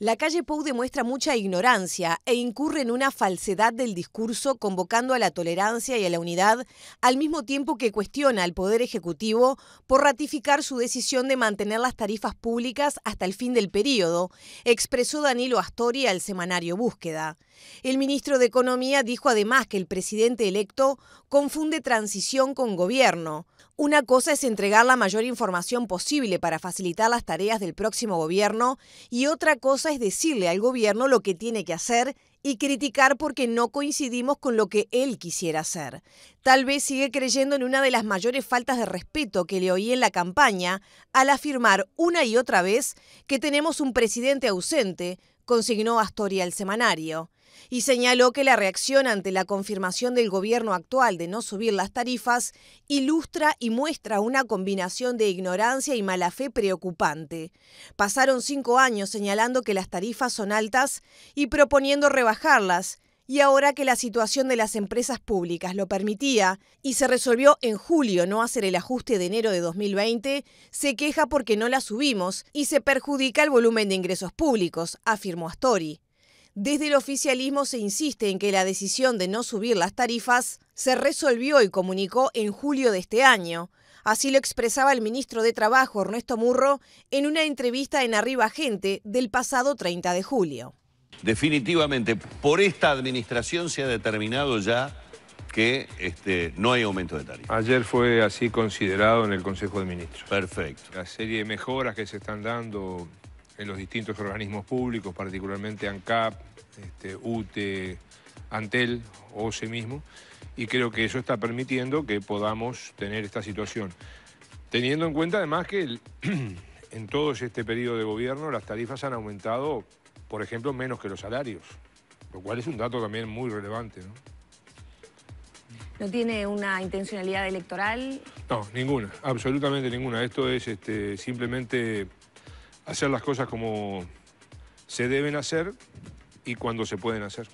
La calle Pou demuestra mucha ignorancia e incurre en una falsedad del discurso convocando a la tolerancia y a la unidad, al mismo tiempo que cuestiona al Poder Ejecutivo por ratificar su decisión de mantener las tarifas públicas hasta el fin del periodo, expresó Danilo Astori al semanario Búsqueda. El ministro de Economía dijo además que el presidente electo confunde transición con gobierno. Una cosa es entregar la mayor información posible para facilitar las tareas del próximo gobierno y otra cosa es decirle al gobierno lo que tiene que hacer y criticar porque no coincidimos con lo que él quisiera hacer. Tal vez sigue creyendo en una de las mayores faltas de respeto que le oí en la campaña al afirmar una y otra vez que tenemos un presidente ausente, consignó Astoria el semanario, y señaló que la reacción ante la confirmación del gobierno actual de no subir las tarifas ilustra y muestra una combinación de ignorancia y mala fe preocupante. Pasaron cinco años señalando que las tarifas son altas y proponiendo rebajarlas, y ahora que la situación de las empresas públicas lo permitía y se resolvió en julio no hacer el ajuste de enero de 2020, se queja porque no la subimos y se perjudica el volumen de ingresos públicos, afirmó Astori. Desde el oficialismo se insiste en que la decisión de no subir las tarifas se resolvió y comunicó en julio de este año. Así lo expresaba el ministro de Trabajo, Ernesto Murro, en una entrevista en Arriba Gente del pasado 30 de julio. Definitivamente, por esta administración se ha determinado ya que este, no hay aumento de tarifas. Ayer fue así considerado en el Consejo de Ministros. Perfecto. La serie de mejoras que se están dando en los distintos organismos públicos, particularmente ANCAP, este, UTE, Antel, OSE mismo, y creo que eso está permitiendo que podamos tener esta situación. Teniendo en cuenta además que en todo este periodo de gobierno las tarifas han aumentado por ejemplo, menos que los salarios, lo cual es un dato también muy relevante. ¿No, tiene una intencionalidad electoral? No, ninguna, absolutamente ninguna. Esto es este, simplemente hacer las cosas como se deben hacer y cuando se pueden hacer.